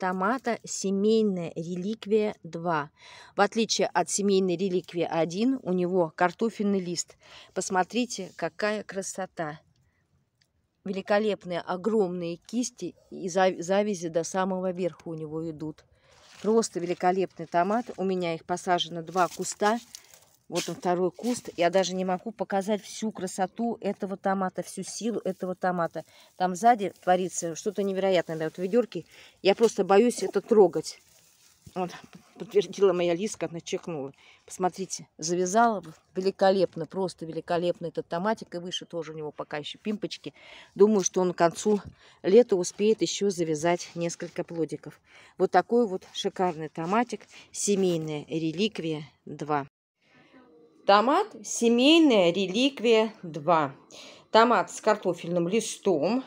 томата «Семейная реликвия 2». В отличие от «Семейной реликвии 1», у него картофельный лист. Посмотрите, какая красота! Великолепные огромные кисти и завязи до самого верха у него идут. Просто великолепный томат. У меня их посажено два куста. Вот он второй куст. Я даже не могу показать всю красоту этого томата, всю силу этого томата. Там сзади творится что-то невероятное. Да, вот ведерки. Я просто боюсь это трогать. Вот, подтвердила моя лиска, она чихнула. Посмотрите, завязала великолепно, просто великолепно этот томатик. И выше тоже у него пока еще пимпочки. Думаю, что он к концу лета успеет еще завязать несколько плодиков. Вот такой вот шикарный томатик. Семейная реликвия 2. Томат «Семейная реликвия 2». Томат с картофельным листом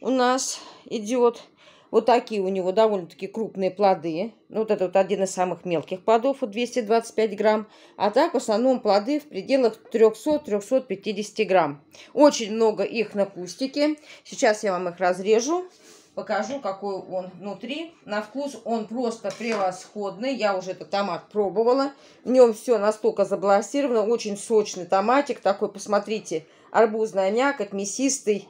у нас идет. Вот такие у него довольно-таки крупные плоды. Ну, вот это вот один из самых мелких плодов, 225 грамм. А так в основном плоды в пределах 300-350 грамм. Очень много их на кустике. Сейчас я вам их разрежу. Покажу, какой он внутри. На вкус он просто превосходный. Я уже этот томат пробовала. В нем все настолько забластировано. Очень сочный томатик. Такой, посмотрите, арбузная мякоть, мясистый.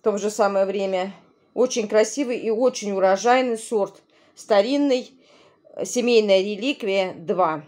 В том же самое время. Очень красивый и очень урожайный сорт. Старинный. Семейная реликвия 2.